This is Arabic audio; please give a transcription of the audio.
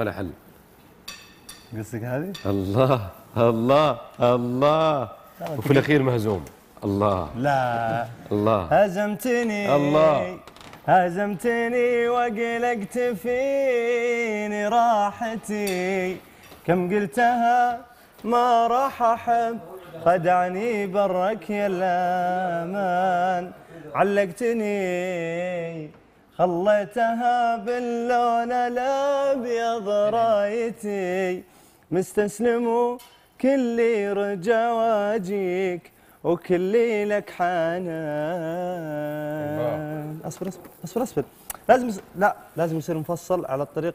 ولا حل قصدك هذه؟ الله الله الله وفي الاخير مهزوم الله لا الله هزمتني الله هزمتني وقلقت فيني راحتي كم قلتها ما راح احب خدعني برك يا الامان علقتني خليتها باللون الابيض رايتي مستسلم كلي رجا واجيك وكلي لك حنان اصبر اصبر اصبر اصبر لازم لا لازم يصير مفصل على الطريق